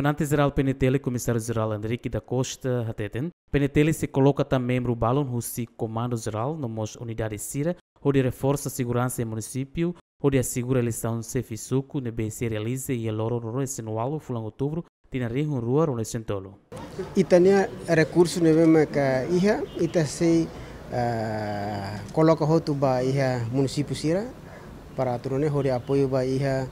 Comandante-Geral PNTL, Comissário-Geral Henrique da Costa Hateten, PNTL se coloca também no balão Russi Comando-Geral, nós unidade Sira, onde reforça a segurança em município, onde assegura a eleição Cefisuco, NBC realiza e eloro no Senualo, Fulan Outubro, Tinarri, Rua, Rune Sentolo. E também recursos né, é que ka iha, ita se eh, coloca rotuba iha município Sira, para Peraturan hori apoio ba iha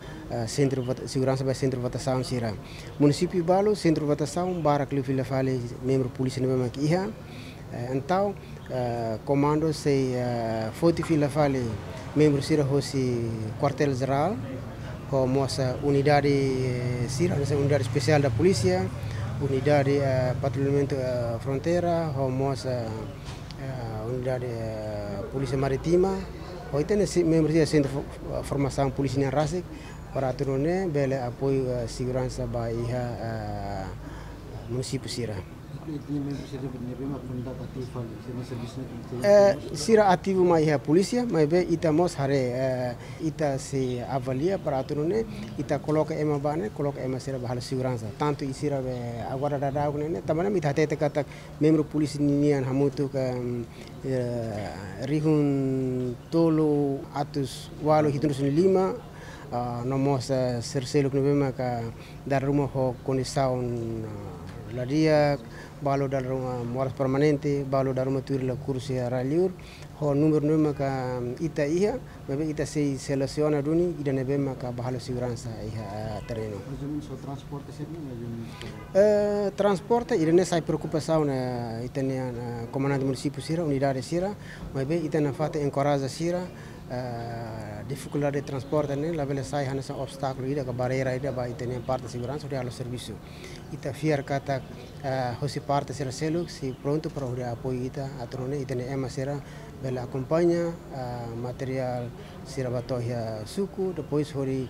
centro segurança ba centro votação sira. Município Balo centro votação bara que ele fale membro polícia não é iha. Então comando se forte filafale fale membro sira hosi quartel geral com moça unidade sira unidade especial da polícia unidade eh, patrulhamento eh, fronteira com moça eh, unidade polícia marítima Hoy tenemos miembros del centro de formación policial en Rasik para tener el apoyo de eh, seguridad para el eh, eh, municipio de Sira. Uh, sira ativo mai a polícia, mas bem ita mosare uh, ita se avalia para aturune, ita coloca ema bane, coloca ema sira bahal segurança. Tanto e sira be agora da da ne, tamana mi thate tak tak membro polícia ninian hamutu ka rihun tolo atus walo hitunus lima uh, nomos serseluk nebema ka daruma ho konisaun uh, la dia balo dal rumah moras permanente balo dal rumah tuir la kursi raliur ho numero nu maka ita iha mebe ita sei selesiona duni ida nebe maka bahalo siguransa iha terreno transporte sei ne eh transporte ida ne sai preocupação na ita ne comandante municipio sira unidade sira mebe ita na fate encoraza sira Eh, difficoltà di trasporto, la velocità è un ostacolo, è una barriera, è una parte di sicurezza, è un servizio. Ita fiar kata eh, hosi parte sira seluk si pronto para uria apoyita atrone itene ema sira bela akompanya eh, material sira batohia ya suku depois hori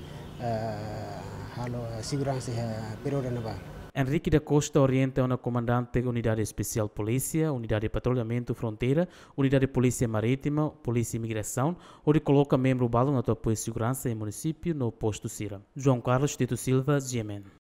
halo siguransi ha ya periode nabah. Henrique da Costa orienta uma comandante Unidade Especial Polícia, Unidade de Patrulhamento Fronteira, Unidade de Polícia Marítima, Polícia Imigração, onde coloca membro balão na apoio de segurança em município no posto Cira. João Carlos Tito Silva, GMN.